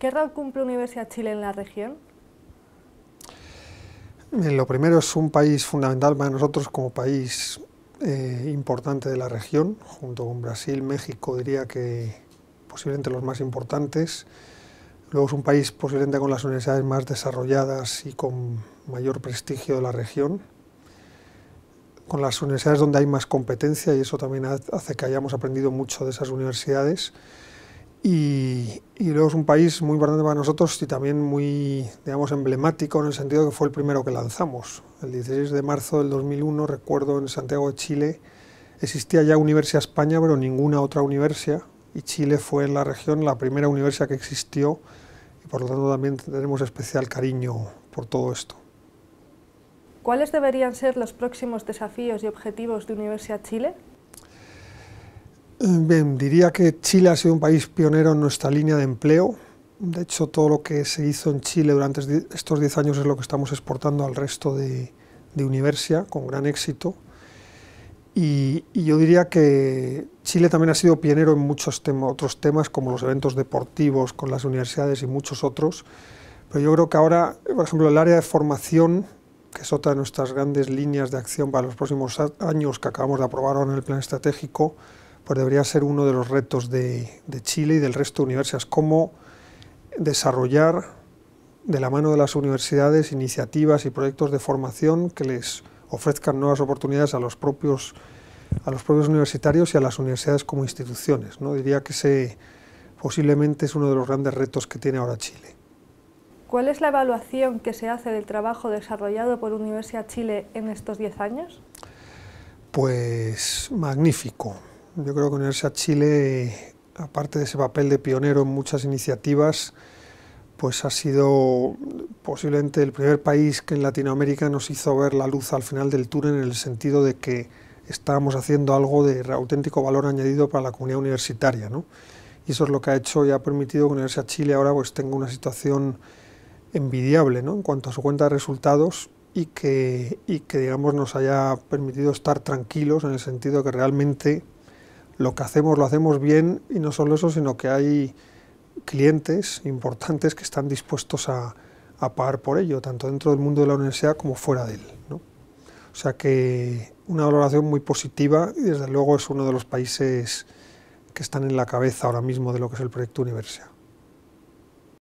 ¿Qué rol cumple Universidad Chile en la región? Lo primero es un país fundamental para nosotros como país eh, importante de la región, junto con Brasil, México diría que posiblemente los más importantes. Luego es un país posiblemente con las universidades más desarrolladas y con mayor prestigio de la región, con las universidades donde hay más competencia y eso también hace que hayamos aprendido mucho de esas universidades. Y, luego es un país muy importante para nosotros y también muy, digamos, emblemático en el sentido que fue el primero que lanzamos. El 16 de marzo del 2001, recuerdo, en Santiago de Chile, existía ya Universidad España, pero ninguna otra universidad, y Chile fue en la región la primera universidad que existió, y por lo tanto también tenemos especial cariño por todo esto. ¿Cuáles deberían ser los próximos desafíos y objetivos de Universidad Chile? Mm, bien, diría que Chile ha sido un país pionero en nuestra línea de empleo. De hecho, todo lo que se hizo en Chile durante estos 10 años es lo que estamos exportando al resto de, de Universia con gran éxito. Y, yo diría que Chile también ha sido pionero en muchos otros temas, como los eventos deportivos con las universidades y muchos otros. Pero yo creo que ahora, por ejemplo, el área de formación, que es otra de nuestras grandes líneas de acción para los próximos años que acabamos de aprobar ahora en el plan estratégico, pues debería ser uno de los retos de, Chile y del resto de universidades, cómo desarrollar de la mano de las universidades iniciativas y proyectos de formación que les ofrezcan nuevas oportunidades a los propios, a los propios universitarios y a las universidades como instituciones. ¿no? Diría que ese posiblemente es uno de los grandes retos que tiene ahora Chile. ¿Cuál es la evaluación que se hace del trabajo desarrollado por Universidad Chile en estos 10 años? Pues magnífico. Yo creo que Universidad Chile, aparte de ese papel de pionero en muchas iniciativas, pues ha sido posiblemente el primer país que en Latinoamérica nos hizo ver la luz al final del túnel en el sentido de que estábamos haciendo algo de auténtico valor añadido para la comunidad universitaria. ¿no? Y eso es lo que ha hecho y ha permitido que Universidad Chile ahora pues tenga una situación envidiable ¿no? en cuanto a su cuenta de resultados y que, y que digamos nos haya permitido estar tranquilos en el sentido de que realmente lo que hacemos lo hacemos bien y no solo eso, sino que hay clientes importantes que están dispuestos a, pagar por ello, tanto dentro del mundo de la universidad como fuera de él. O sea que una valoración muy positiva y desde luego es uno de los países que están en la cabeza ahora mismo de lo que es el proyecto universidad.